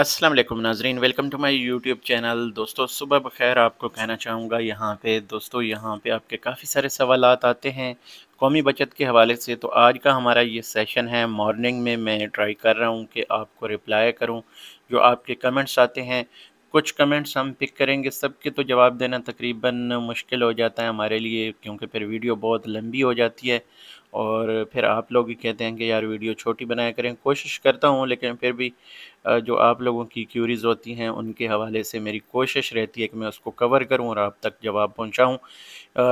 अस्सलाम वालेकुम नाजरीन welcome to my YouTube channel दोस्तों सुबह बखैर आपको कहना चाहूँगा यहाँ पे दोस्तों यहाँ पे आपके काफ़ी सारे सवाल आते हैं कौमी बचत के हवाले से तो आज का हमारा ये सेशन है मॉर्निंग में मैं ट्राई कर रहा हूँ कि आपको रिप्लाई करूँ जो आपके कमेंट्स आते हैं कुछ कमेंट्स हम पिक करेंगे सबके तो जवाब देना तकरीबन मुश्किल हो जाता है हमारे लिए क्योंकि फिर वीडियो बहुत लंबी हो जाती है और फिर आप लोग ही कहते हैं कि यार वीडियो छोटी बनाया करें कोशिश करता हूँ लेकिन फिर भी जो आप लोगों की क्यूरीज़ होती हैं उनके हवाले से मेरी कोशिश रहती है कि मैं उसको कवर करूँ और आप तक जवाब पहुँचाऊँ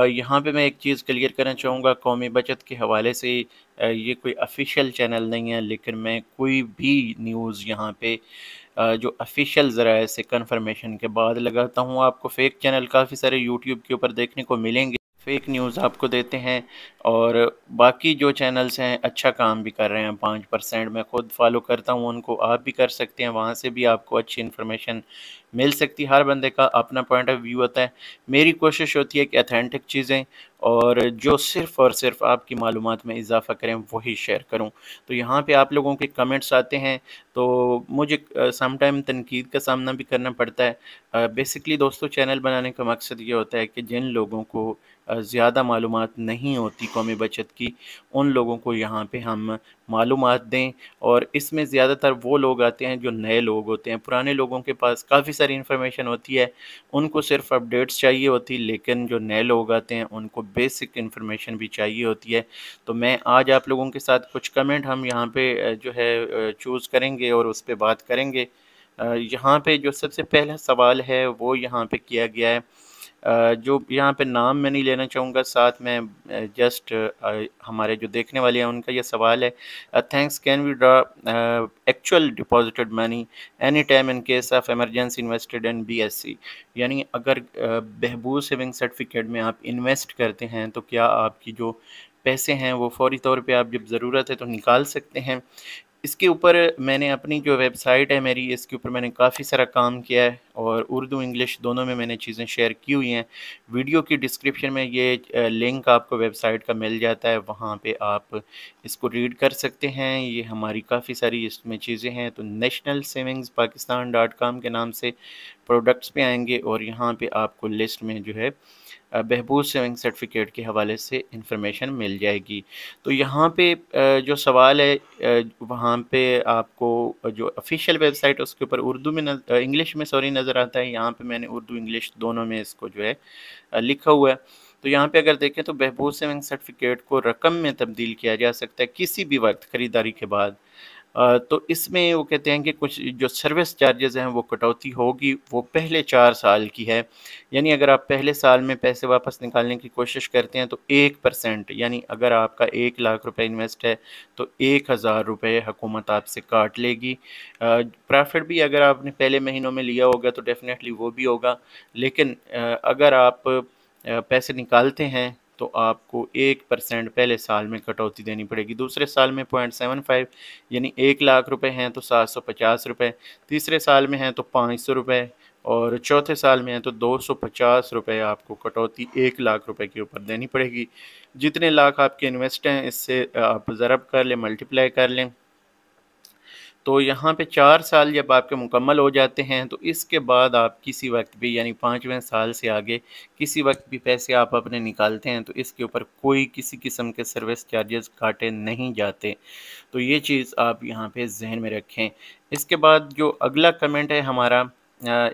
यहाँ पे मैं एक चीज़ क्लियर करना चाहूँगा कौमी बचत के हवाले से ये कोई अफिशियल चैनल नहीं है लेकिन मैं कोई भी न्यूज़ यहाँ पर जो ऑफिशियल ज़राए से कन्फर्मेशन के बाद लगाता हूँ आपको फेक चैनल काफ़ी सारे यूट्यूब के ऊपर देखने को मिलेंगे फेक न्यूज़ आपको देते हैं और बाकी जो चैनल्स हैं अच्छा काम भी कर रहे हैं पाँच परसेंट मैं ख़ुद फॉलो करता हूँ उनको आप भी कर सकते हैं वहाँ से भी आपको अच्छी इन्फॉर्मेशन मिल सकती हर बंदे का अपना पॉइंट ऑफ व्यू होता है मेरी कोशिश होती है कि अथेंटिक चीज़ें और जो सिर्फ़ और सिर्फ आपकी मालूम में इजाफ़ा करें वही शेयर करूं तो यहाँ पे आप लोगों के कमेंट्स आते हैं तो मुझे समटाइम तनकीद का सामना भी करना पड़ता है बेसिकली दोस्तों चैनल बनाने का मकसद ये होता है कि जिन लोगों को ज़्यादा मालूम नहीं होती कौमी बचत की उन लोगों को यहाँ पे हम मालूम दें और इसमें ज़्यादातर वो लोग आते हैं जो नए लोग होते हैं पुराने लोगों के पास काफ़ी सारी इन्फॉर्मेशन होती है उनको सिर्फ अपडेट्स चाहिए होती है लेकिन जो नए लोग आते हैं उनको बेसिक इन्फॉर्मेशन भी चाहिए होती है तो मैं आज आप लोगों के साथ कुछ कमेंट हम यहाँ पर जो है चूज़ करेंगे और उस पर बात करेंगे यहाँ पर जो सबसे पहला सवाल है वो यहाँ पर किया गया है जो यहाँ पे नाम मैं नहीं लेना चाहूँगा साथ में जस्ट हमारे जो देखने वाले हैं उनका ये सवाल है thanks can we draw actual deposited money any time in case of emergency invested in B S C यानी अगर बहबूज सेविंग सर्टिफिकेट में आप इन्वेस्ट करते हैं तो क्या आपकी जो पैसे हैं वो फौरी तौर पे आप जब ज़रूरत है तो निकाल सकते हैं इसके ऊपर मैंने अपनी जो वेबसाइट है मेरी इसके ऊपर मैंने काफ़ी सारा काम किया है और उर्दू इंग्लिश दोनों में मैंने चीज़ें शेयर की हुई हैं वीडियो की डिस्क्रिप्शन में ये लिंक आपको वेबसाइट का मिल जाता है वहाँ पे आप इसको रीड कर सकते हैं ये हमारी काफ़ी सारी इसमें चीज़ें हैं तो national savings Pakistan dot com के नाम से प्रोडक्ट्स पे आएंगे और यहाँ पर आपको लिस्ट में जो है बहबूज सेविंग सर्टिफिकेट के हवाले से इंफॉर्मेशन मिल जाएगी तो यहाँ पे जो सवाल है वहाँ पे आपको जो ऑफिशियल वेबसाइट है उसके ऊपर उर्दू में इंग्लिश में सॉरी नज़र आता है यहाँ पे मैंने उर्दू इंग्लिश दोनों में इसको जो है लिखा हुआ है तो यहाँ पे अगर देखें तो बहबूज सेविंग सर्टिफिकेट को रकम में तब्दील किया जा सकता है किसी भी वक्त ख़रीदारी के बाद तो इसमें वो कहते हैं कि कुछ जो सर्विस चार्जेस हैं वो कटौती होगी वो पहले चार साल की है यानी अगर आप पहले साल में पैसे वापस निकालने की कोशिश करते हैं तो एक परसेंट यानी अगर आपका एक लाख रुपए इन्वेस्ट है तो एक हज़ार रुपये हुकूमत आपसे काट लेगी प्रॉफिट भी अगर आपने पहले महीनों में लिया होगा तो डेफ़िनेटली वो भी होगा लेकिन अगर आप पैसे निकालते हैं तो आपको एक परसेंट पहले साल में कटौती देनी पड़ेगी दूसरे साल में पॉइंट सेवन फाइव यानी एक लाख रुपए हैं तो सात सौ पचास रुपये तीसरे साल में हैं तो पाँच सौ रुपये और चौथे साल में हैं तो दो सौ पचास रुपये आपको कटौती एक लाख रुपए के ऊपर देनी पड़ेगी जितने लाख आपके इन्वेस्ट हैं इससे आप ज़रब कर लें मल्टीप्लाई कर लें तो यहाँ पे चार साल जब आपके मुकम्मल हो जाते हैं तो इसके बाद आप किसी वक्त भी यानी पाँचवें साल से आगे किसी वक्त भी पैसे आप अपने निकालते हैं तो इसके ऊपर कोई किसी किस्म के सर्विस चार्जेस काटे नहीं जाते तो ये चीज़ आप यहाँ पे जहन में रखें इसके बाद जो अगला कमेंट है हमारा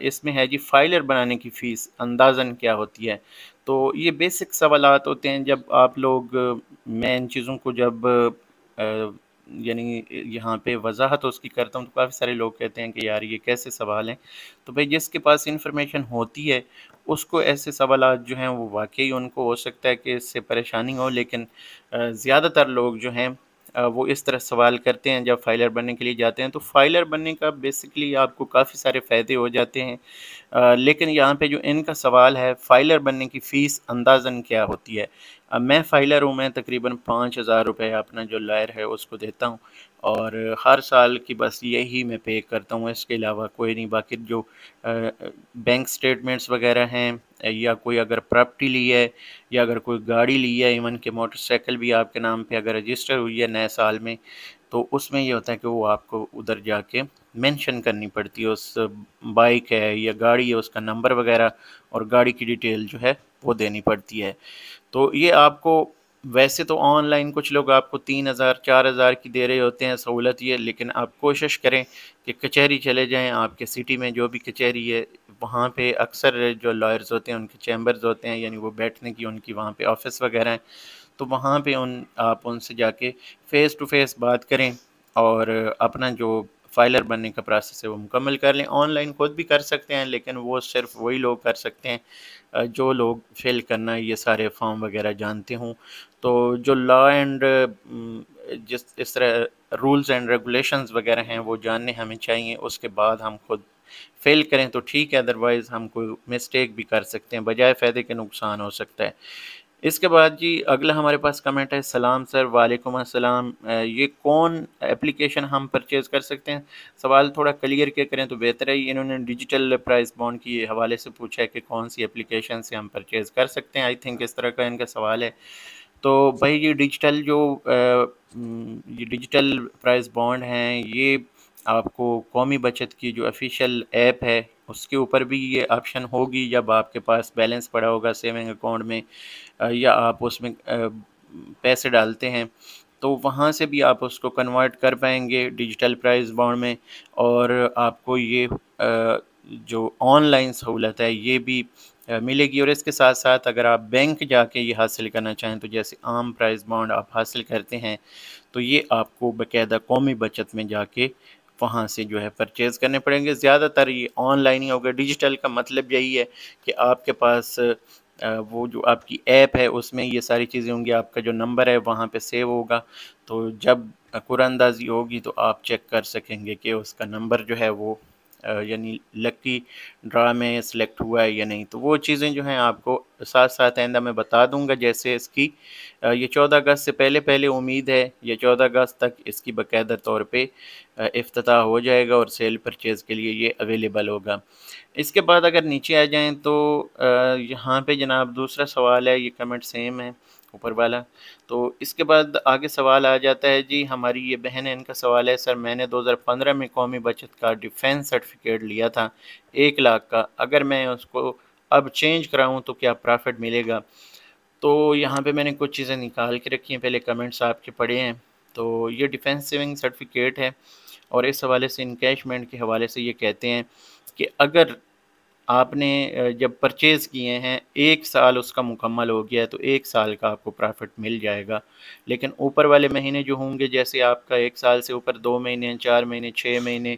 इसमें है जी फाइलर बनाने की फ़ीस अंदाजन क्या होती है तो ये बेसिक सवाल होते हैं जब आप लोग मैं इन चीज़ों को जब यानी यहाँ पे वजाहत तो उसकी करता हूँ तो काफ़ी सारे लोग कहते हैं कि यार ये कैसे सवाल हैं तो भाई जिसके पास इंफॉर्मेशन होती है उसको ऐसे सवाल जो हैं वो वाकई उनको हो सकता है कि इससे परेशानी हो लेकिन ज़्यादातर लोग जो हैं वो इस तरह सवाल करते हैं जब फाइलर बनने के लिए जाते हैं तो फाइलर बनने का बेसिकली आपको काफ़ी सारे फ़ायदे हो जाते हैं लेकिन यहाँ पे जो इनका सवाल है फाइलर बनने की फ़ीस अंदाजन क्या होती है मैं फ़ाइलर हूँ मैं तकरीबन पाँच हज़ार रुपये अपना जो लायर है उसको देता हूँ और हर साल की बस यही मैं पे करता हूँ इसके अलावा कोई नहीं बाकी जो बैंक स्टेटमेंट्स वगैरह हैं या कोई अगर प्रॉपर्टी ली है या अगर कोई गाड़ी ली है इवन के मोटरसाइकिल भी आपके नाम पे अगर रजिस्टर हुई है नए साल में तो उसमें ये होता है कि वो आपको उधर जाके मेंशन करनी पड़ती है उस बाइक है या गाड़ी है उसका नंबर वगैरह और गाड़ी की डिटेल जो है वो देनी पड़ती है तो ये आपको वैसे तो ऑनलाइन कुछ लोग आपको तीन हज़ार चार हज़ार की दे रहे होते हैं सहूलत ये लेकिन आप कोशिश करें कि कचहरी चले जाएं आपके सिटी में जो भी कचहरी है वहाँ पे अक्सर जो लॉयर्स होते हैं उनके चैम्बर्स होते हैं यानी वो बैठने की उनकी वहाँ पे ऑफिस वगैरह हैं तो वहाँ पे उन आप उनसे जाके फ़ेस टू फेस बात करें और अपना जो फाइलर बनने का प्रोसेस है वो मुकम्मल कर लें ऑनलाइन खुद भी कर सकते हैं लेकिन वो सिर्फ वही लोग कर सकते हैं जो लोग फिल करना ये सारे फॉर्म वगैरह जानते हों तो जो लॉ एंड mm, जिस इस तरह रूल्स एंड रेगुलेशंस वगैरह हैं वो जानने हमें चाहिए उसके बाद हम खुद फेल करें तो ठीक है अदरवाइज़ हम कोई मिस्टेक भी कर सकते हैं बजाय फ़ायदे के नुकसान हो सकता है इसके बाद जी अगला हमारे पास कमेंट है सलाम सर वालेकुम अस्सलाम ये कौन एप्लीकेशन हम परचेज़ कर सकते हैं सवाल थोड़ा क्लियर के करें तो बेहतर है इन्होंने डिजिटल प्राइस बॉन्ड की हवाले से पूछा है कि कौन सी एप्लीकेशन से हम परचेज़ कर सकते हैं आई थिंक इस तरह का इनका सवाल है तो भाई ये डिजिटल जो ये डिजिटल प्राइस बॉन्ड हैं ये आपको कौमी बचत की जो ऑफिशियल ऐप है उसके ऊपर भी ये ऑप्शन होगी जब आपके पास बैलेंस पड़ा होगा सेविंग अकाउंट में या आप उसमें पैसे डालते हैं तो वहाँ से भी आप उसको कन्वर्ट कर पाएंगे डिजिटल प्राइस बॉन्ड में और आपको ये जो ऑनलाइन सहूलत है ये भी मिलेगी और इसके साथ साथ अगर आप बैंक जाके ये हासिल करना चाहें तो जैसे आम प्राइस बॉन्ड आप हासिल करते हैं तो ये आपको बाकायदा कौमी बचत में जाके वहाँ से जो है परचेज़ करने पड़ेंगे ज़्यादातर ये ऑनलाइन ही होगा डिजिटल का मतलब यही है कि आपके पास वो जो आपकी ऐप है उसमें ये सारी चीज़ें होंगी आपका जो नंबर है वहाँ पे सेव होगा तो जब कुरानंदाजी होगी तो आप चेक कर सकेंगे कि उसका नंबर जो है वो यानी लकी ड्रा में सेलेक्ट हुआ है या नहीं तो वो चीज़ें जो हैं आपको साथ साथ आइंदा मैं बता दूंगा जैसे इसकी ये चौदह अगस्त से पहले पहले उम्मीद है ये चौदह अगस्त तक इसकी बाकायदा तौर पे अफ्ताह हो जाएगा और सेल परचेज़ के लिए ये अवेलेबल होगा इसके बाद अगर नीचे आ जाएँ तो यहाँ पर जनाब दूसरा सवाल है ये कमेंट सेम है ऊपर वाला तो इसके बाद आगे सवाल आ जाता है जी हमारी ये बहन है इनका सवाल है सर मैंने 2015 में कौमी बचत का डिफेंस सर्टिफिकेट लिया था एक लाख का अगर मैं उसको अब चेंज कराऊं तो क्या प्रॉफिट मिलेगा तो यहाँ पे मैंने कुछ चीज़ें निकाल के रखी हैं पहले कमेंट्स आपके पढ़े हैं तो ये डिफेंस सेविंग सर्टिफिकेट है और इस हवाले से इनकेशमेंट के हवाले से ये कहते हैं कि अगर आपने जब परचेज़ किए हैं एक साल उसका मुकम्मल हो गया है तो एक साल का आपको प्रॉफिट मिल जाएगा लेकिन ऊपर वाले महीने जो होंगे जैसे आपका एक साल से ऊपर दो महीने चार महीने छः महीने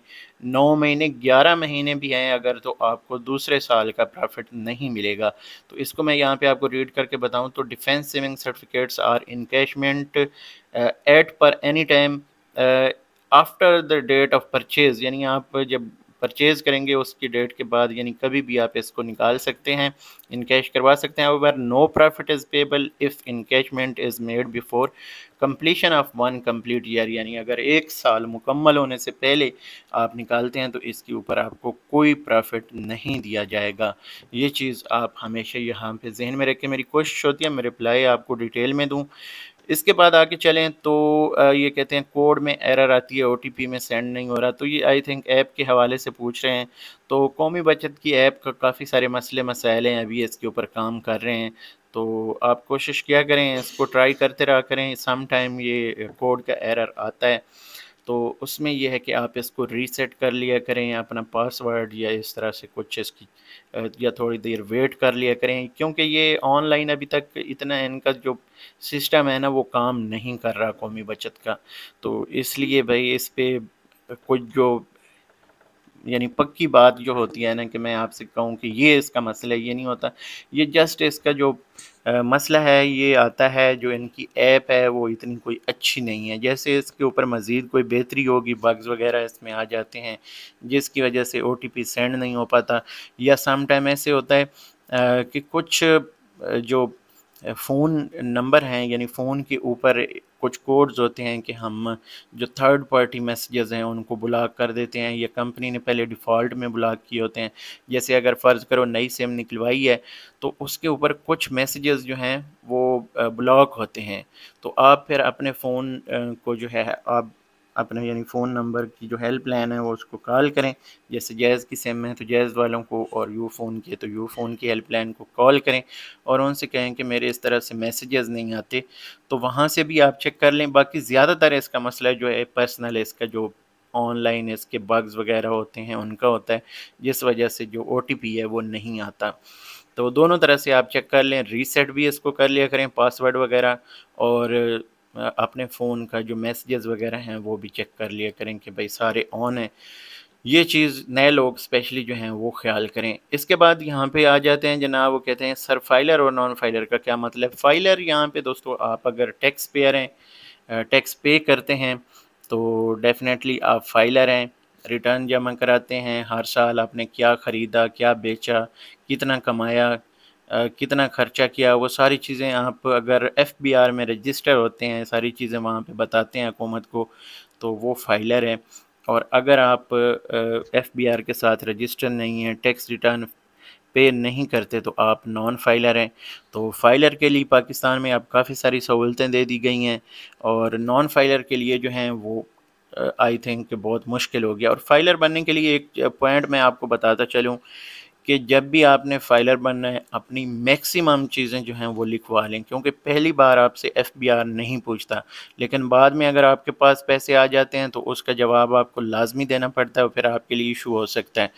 नौ महीने ग्यारह महीने भी हैं अगर तो आपको दूसरे साल का प्रॉफिट नहीं मिलेगा तो इसको मैं यहाँ पे आपको रीड करके बताऊँ तो defence saving certificates are encashment at par any time after the date of purchase यानी आप जब परचेज़ करेंगे उसकी डेट के बाद यानी कभी भी आप इसको निकाल सकते हैं इन कैश करवा सकते हैं however no profit is payable if encashment is made before completion of one complete year यानी अगर एक साल मुकम्मल होने से पहले आप निकालते हैं तो इसके ऊपर आपको कोई प्रॉफिट नहीं दिया जाएगा ये चीज़ आप हमेशा यहाँ पे जहन में रखें मेरी कोशिश होती है मैं रिप्लाई आपको डिटेल में दूँ इसके बाद आगे चलें तो ये कहते हैं कोड में एरर आती है ओ में सेंड नहीं हो रहा तो ये आई थिंक ऐप के हवाले से पूछ रहे हैं तो कौमी बचत की ऐप का काफ़ी सारे मसले मसाइल हैं अभी इसके ऊपर काम कर रहे हैं तो आप कोशिश किया करें इसको ट्राई करते रहा करें सम टाइम ये कोड का एरर आता है तो उसमें यह है कि आप इसको रीसेट कर लिया करें अपना पासवर्ड या इस तरह से कुछ इसकी या थोड़ी देर वेट कर लिया करें क्योंकि ये ऑनलाइन अभी तक इतना इनका जो सिस्टम है ना वो काम नहीं कर रहा कौमी बचत का तो इसलिए भाई इस पर कुछ जो यानी पक्की बात जो होती है ना कि मैं आपसे कहूँ कि ये इसका मसला है ये नहीं होता ये जस्ट इसका जो आ, मसला है ये आता है जो इनकी ऐप है वो इतनी कोई अच्छी नहीं है जैसे इसके ऊपर मज़ीद कोई बेहतरी होगी बग्स वगैरह इसमें आ जाते हैं जिसकी वजह से ओ सेंड नहीं हो पाता या समाइम ऐसे होता है आ, कि कुछ जो फ़ोन नंबर हैं यानी फ़ोन के ऊपर कुछ कोड्स होते हैं कि हम जो थर्ड पार्टी मैसेजेस हैं उनको ब्लॉक कर देते हैं या कंपनी ने पहले डिफ़ॉल्ट में ब्लॉक किए होते हैं जैसे अगर फ़र्ज़ करो नई सिम निकलवाई है तो उसके ऊपर कुछ मैसेजेस जो हैं वो ब्लॉक होते हैं तो आप फिर अपने फ़ोन को जो है आप अपने यानी फ़ोन नंबर की जो हेल्पलाइन है वो उसको कॉल करें जैसे जैज़ की सिम है तो जैज़ वालों को और यू फ़ोन की है तो यू फ़ोन की हेल्पलाइन को कॉल करें और उनसे कहें कि मेरे इस तरह से मैसेजेस नहीं आते तो वहाँ से भी आप चेक कर लें बाकी ज़्यादातर इसका मसला जो है पर्सनल इसका जो ऑनलाइन इसके बग्स वगैरह होते हैं उनका होता है जिस वजह से जो ओ है वो नहीं आता तो दोनों तरह से आप चेक कर लें रीसेट भी इसको कर लिया करें पासवर्ड वगैरह और अपने फ़ोन का जो मैसेजेस वगैरह हैं वो भी चेक कर लिया करें कि भाई सारे ऑन हैं ये चीज़ नए लोग स्पेशली जो हैं वो ख्याल करें इसके बाद यहाँ पे आ जाते हैं जनाब वो कहते हैं सर फाइलर और नॉन फाइलर का क्या मतलब फाइलर यहाँ पे दोस्तों आप अगर टैक्स पेयर हैं टैक्स पे करते हैं तो डेफिनेटली आप फाइलर हैं रिटर्न जमा कराते हैं हर साल आपने क्या ख़रीदा क्या बेचा कितना कमाया कितना ख़र्चा किया वो सारी चीज़ें आप अगर एफ बी आर में रजिस्टर होते हैं सारी चीज़ें वहाँ पे बताते हैं हुकूमत को तो वो फाइलर है और अगर आप एफ बी आर के साथ रजिस्टर नहीं हैं टैक्स रिटर्न पे नहीं करते तो आप नॉन फाइलर हैं तो फाइलर के लिए पाकिस्तान में आप काफ़ी सारी सहूलतें दे दी गई हैं और नॉन फाइलर के लिए जो हैं वो आई थिंक बहुत मुश्किल हो गया और फाइलर बनने के लिए एक पॉइंट मैं आपको बताता चलूँ कि जब भी आपने फाइलर बनना है अपनी मैक्सिमम चीज़ें जो हैं वो लिखवा लें क्योंकि पहली बार आपसे एफ बी आर नहीं पूछता लेकिन बाद में अगर आपके पास पैसे आ जाते हैं तो उसका जवाब आपको लाजमी देना पड़ता है और फिर आपके लिए इशू हो सकता है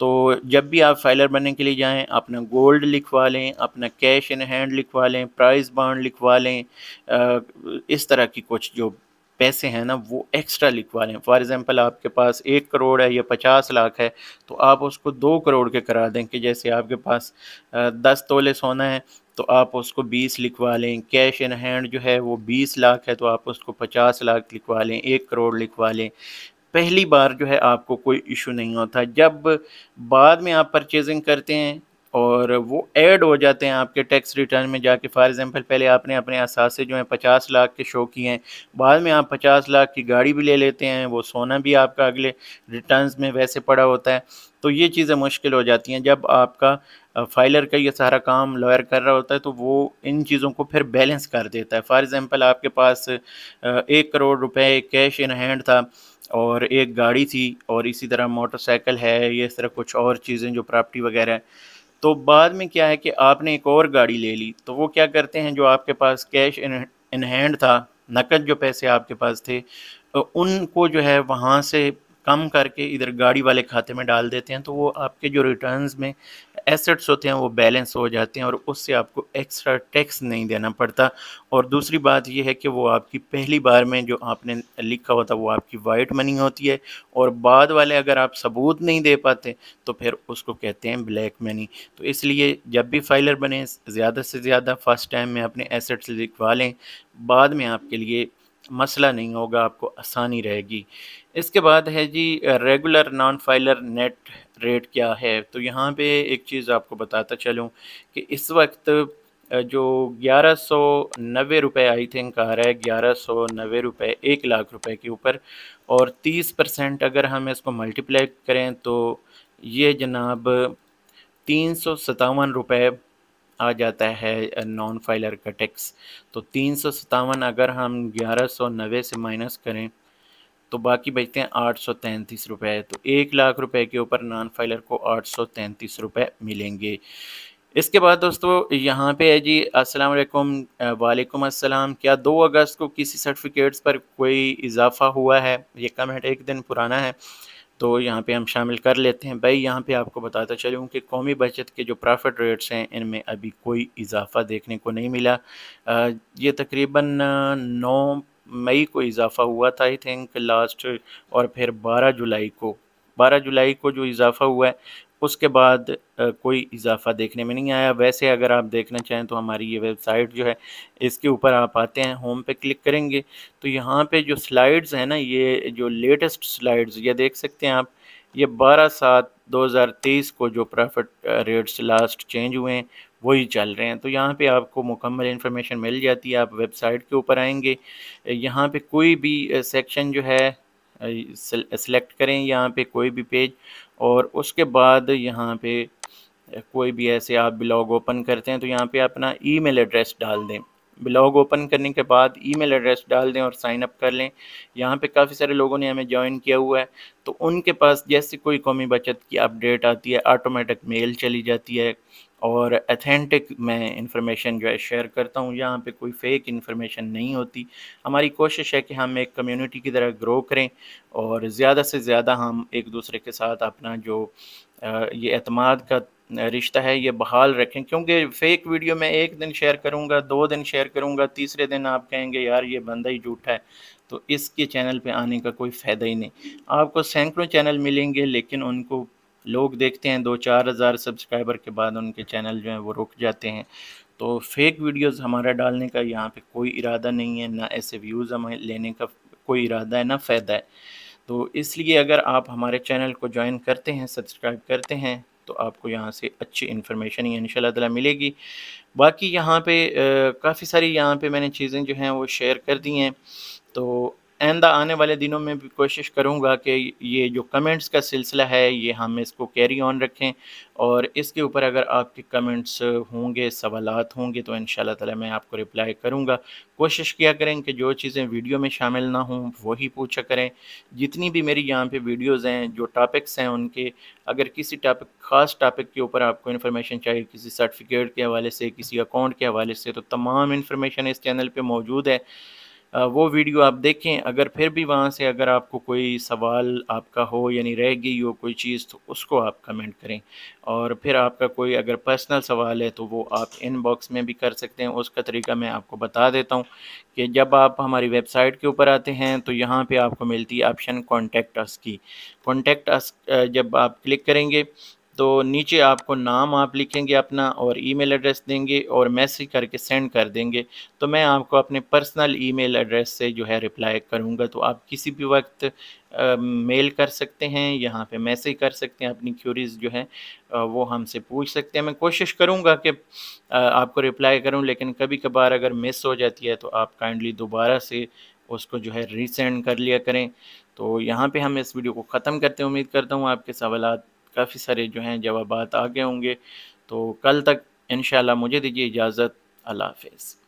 तो जब भी आप फाइलर बनने के लिए जाएँ अपना गोल्ड लिखवा लें अपना कैश इन हैंड लिखवा लें प्राइज़ बाड लिखवा लें इस तरह की कुछ जो पैसे हैं ना वो एक्स्ट्रा लिखवा लें फॉर एग्ज़ाम्पल आपके पास एक करोड़ है या पचास लाख है तो आप उसको दो करोड़ के करा दें कि जैसे आपके पास दस तोले सोना है तो आप उसको बीस लिखवा लें कैश इन हैंड जो है वो बीस लाख है तो आप उसको पचास लाख लिखवा लें एक करोड़ लिखवा लें पहली बार जो है आपको कोई इशू नहीं होता जब बाद में आप परचेजिंग करते हैं और वो ऐड हो जाते हैं आपके टैक्स रिटर्न में जाके फॉर एग्जांपल पहले आपने अपने असासे जो हैं पचास लाख के शो किए हैं बाद में आप पचास लाख की गाड़ी भी ले लेते हैं वो सोना भी आपका अगले रिटर्न में वैसे पड़ा होता है तो ये चीज़ें मुश्किल हो जाती हैं जब आपका फाइलर का ये सारा काम लॉयर कर रहा होता है तो वो इन चीज़ों को फिर बैलेंस कर देता है फॉर एग्ज़ाम्पल आपके पास एक करोड़ रुपए कैश इन हैंड था और एक गाड़ी थी और इसी तरह मोटरसाइकिल है ये इस तरह कुछ और चीज़ें जो प्रॉपर्टी वगैरह है तो बाद में क्या है कि आपने एक और गाड़ी ले ली तो वो क्या करते हैं जो आपके पास कैश इन हैंड था नकद जो पैसे आपके पास थे तो उनको जो है वहाँ से कम करके इधर गाड़ी वाले खाते में डाल देते हैं तो वो आपके जो रिटर्न्स में एसेट्स होते हैं वो बैलेंस हो जाते हैं और उससे आपको एक्स्ट्रा टैक्स नहीं देना पड़ता और दूसरी बात यह है कि वो आपकी पहली बार में जो आपने लिखा होता वो आपकी वाइट मनी होती है और बाद वाले अगर आप सबूत नहीं दे पाते तो फिर उसको कहते हैं ब्लैक मनी तो इसलिए जब भी फाइलर बने ज़्यादा से ज़्यादा फर्स्ट टाइम में अपने एसेट्स लिखवा लें बाद में आपके लिए मसला नहीं होगा आपको आसानी रहेगी इसके बाद है जी regular non filer net rate क्या है तो यहाँ पे एक चीज़ आपको बताता चलूँ कि इस वक्त जो ग्यारह सौ नबे रुपये आई थिंक आ रहा है ग्यारह सौ नबे रुपये एक लाख रुपए के ऊपर और तीस परसेंट अगर हम इसको मल्टीप्लाई करें तो ये जनाब तीन सौ सतावन रुपये आ जाता है नॉन फाइलर का टैक्स तो तीन सौ सतावन अगर हम ग्यारह सौ नबे से माइनस करें तो बाकी बचते हैं आठ सौ तैंतीस रुपये तो एक लाख रुपए के ऊपर नॉन फाइलर को आठ सौ तैंतीस रुपये मिलेंगे इसके बाद दोस्तों यहाँ पे है जी अस्सलाम वालेकुम वालेकुम अस्सलाम क्या दो अगस्त को किसी सर्टिफिकेट्स पर कोई इजाफा हुआ है ये कमेंट एक दिन पुराना है तो यहाँ पे हम शामिल कर लेते हैं भाई यहाँ पे आपको बताता चलूँ कि कौमी बचत के जो प्रॉफिट रेट्स हैं इनमें अभी कोई इजाफा देखने को नहीं मिला ये तकरीबन नौ मई को इजाफा हुआ था आई थिंक लास्ट और फिर बारह जुलाई को 12 जुलाई को जो इजाफा हुआ है उसके बाद कोई इजाफा देखने में नहीं आया वैसे अगर आप देखना चाहें तो हमारी ये वेबसाइट जो है इसके ऊपर आप आते हैं होम पे क्लिक करेंगे तो यहाँ पे जो स्लाइड्स हैं ना ये जो लेटेस्ट स्लाइड्स ये देख सकते हैं आप ये 12 सात 2023 को जो प्रॉफिट रेट्स लास्ट चेंज हुए हैं वही चल रहे हैं तो यहाँ पे आपको मुकम्मल इन्फॉर्मेशन मिल जाती है आप वेबसाइट के ऊपर आएंगे यहाँ पे कोई भी सेक्शन जो है सिलेक्ट करें यहाँ पे कोई भी पेज और उसके बाद यहाँ पे कोई भी ऐसे आप ब्लॉग ओपन करते हैं तो यहाँ पे अपना ईमेल एड्रेस डाल दें ब्लॉग ओपन करने के बाद ईमेल एड्रेस डाल दें और साइन अप कर लें यहाँ पे काफ़ी सारे लोगों ने हमें ज्वाइन किया हुआ है तो उनके पास जैसे कोई कौमी बचत की अपडेट आती है ऑटोमेटिक मेल चली जाती है और अथेंटिक मैं इंफॉर्मेशन जो है शेयर करता हूँ यहाँ पे कोई फेक इन्फॉर्मेशन नहीं होती हमारी कोशिश है कि हम एक कम्युनिटी की तरह ग्रो करें और ज़्यादा से ज़्यादा हम एक दूसरे के साथ अपना जो ये अतमाद का रिश्ता है ये बहाल रखें क्योंकि फेक वीडियो मैं एक दिन शेयर करूँगा दो दिन शेयर करूँगा तीसरे दिन आप कहेंगे यार ये बंदा ही झूठा है तो इसके चैनल पे आने का कोई फ़ायदा ही नहीं आपको सैकड़ों चैनल मिलेंगे लेकिन उनको लोग देखते हैं दो चार हज़ार सब्सक्राइबर के बाद उनके चैनल जो हैं वो रुक जाते हैं तो फेक वीडियोस हमारा डालने का यहाँ पे कोई इरादा नहीं है ना ऐसे व्यूज़ हमें लेने का कोई इरादा है ना फ़ायदा है तो इसलिए अगर आप हमारे चैनल को ज्वाइन करते हैं सब्सक्राइब करते हैं तो आपको यहाँ से अच्छी इन्फॉर्मेशन ही इन मिलेगी बाकी यहाँ पे काफ़ी सारी यहाँ पे मैंने चीज़ें जो हैं वो शेयर कर दी हैं तो आइंदा आने वाले दिनों में भी कोशिश करूँगा कि ये जो कमेंट्स का सिलसिला है ये हम इसको कैरी ऑन रखें और इसके ऊपर अगर आपके कमेंट्स होंगे सवाल होंगे तो इन ताला मैं आपको रिप्लाई करूँगा कोशिश किया करें कि जो चीज़ें वीडियो में शामिल ना हों वही पूछा करें जितनी भी मेरी यहाँ पे वीडियोज़ हैं जो टॉपिक्स हैं उनके अगर किसी टॉपिक ख़ास टॉपिक के ऊपर आपको इन्फॉर्मेशन चाहिए किसी सर्टिफिकेट के हवाले से किसी अकाउंट के हवाले से तो तमाम इन्फॉर्मेशन इस चैनल पर मौजूद है वो वीडियो आप देखें अगर फिर भी वहाँ से अगर आपको कोई सवाल आपका हो यानी रह गई हो कोई चीज़ तो उसको आप कमेंट करें और फिर आपका कोई अगर पर्सनल सवाल है तो वो आप इनबॉक्स में भी कर सकते हैं उसका तरीका मैं आपको बता देता हूँ कि जब आप हमारी वेबसाइट के ऊपर आते हैं तो यहाँ पर आपको मिलती है ऑप्शन कॉन्टैक्ट अस की कॉन्टेक्ट अस जब आप क्लिक करेंगे तो नीचे आपको नाम आप लिखेंगे अपना और ईमेल एड्रेस देंगे और मैसेज करके सेंड कर देंगे तो मैं आपको अपने पर्सनल ईमेल एड्रेस से जो है रिप्लाई करूँगा तो आप किसी भी वक्त आ, मेल कर सकते हैं यहाँ पे मैसेज कर सकते हैं अपनी क्यूरीज़ जो है आ, वो हमसे पूछ सकते हैं मैं कोशिश करूँगा कि आ, आपको रिप्लाई करूँ लेकिन कभी कभार अगर मिस हो जाती है तो आप काइंडली दोबारा से उसको जो है रीसेंड कर लिया करें तो यहाँ पे हम इस वीडियो को ख़त्म करते हैं उम्मीद करता हूँ आपके सवाल काफ़ी सारे जो हैं जवाब आ गए होंगे तो कल तक इन मुझे दीजिए इजाज़त अल्लाह हाफिज़